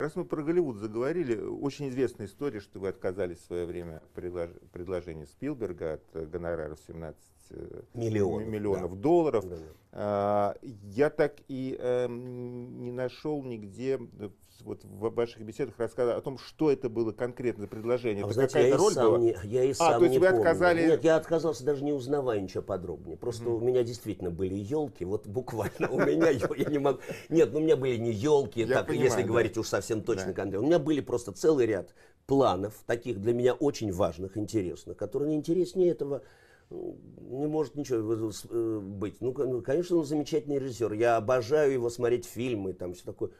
Раз мы про Голливуд заговорили, очень известная история, что вы отказались в свое время предлож... предложения Спилберга от э, гонорара 17 э, миллионов, миллионов да. долларов. Да, да. А, я так и эм, не нашел нигде э, вот в ваших беседах рассказа о том, что это было конкретно за предложение. А это знаете, какая-то роль была? Не, я и а, сам а, то есть не вы помню. отказали... Нет, я отказался даже не узнавая ничего подробнее. Просто mm-hmm. у меня действительно были елки, вот буквально у меня, я не могу... Нет, ну у меня были не елки, так, если говорить уж совсем совсем точно да. к У меня были просто целый ряд планов, таких для меня очень важных, интересных, которые не интереснее этого не может ничего э, быть. Ну, конечно, он замечательный режиссер. Я обожаю его смотреть фильмы, там все такое.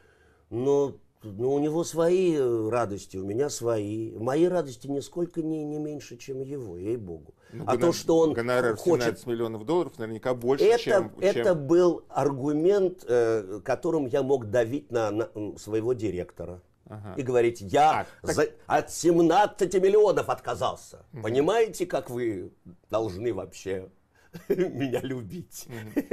Но ну, у него свои э, радости, у меня свои. Мои радости нисколько не, не меньше, чем его, ей-богу. Ну, а то, что он гонорар хочет... 17 миллионов долларов наверняка больше, это, чем, Это чем... был аргумент, э, которым я мог давить на, на своего директора. Ага. И говорить, я а, так... от 17 миллионов отказался. Угу. Понимаете, как вы должны вообще меня любить? Угу.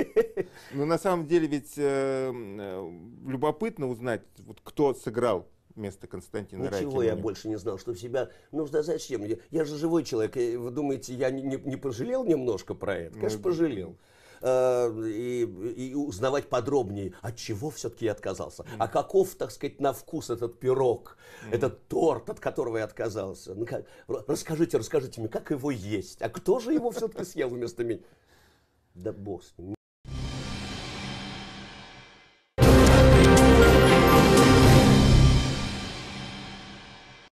Но ну, на самом деле ведь э, э, любопытно узнать, вот, кто сыграл вместо Константина Ничего Райкина. Ничего я больше не знал, что в себя... Ну, да зачем? Я, я же живой человек. вы думаете, я не, не, не пожалел немножко про это? Ну Конечно, ну, пожалел. Э, и, и узнавать подробнее, от чего все-таки я отказался, mm. а каков, так сказать, на вкус этот пирог, mm. этот торт, от которого я отказался. Ну, как, расскажите, расскажите мне, как его есть, а кто же его все-таки съел вместо меня? Да босс.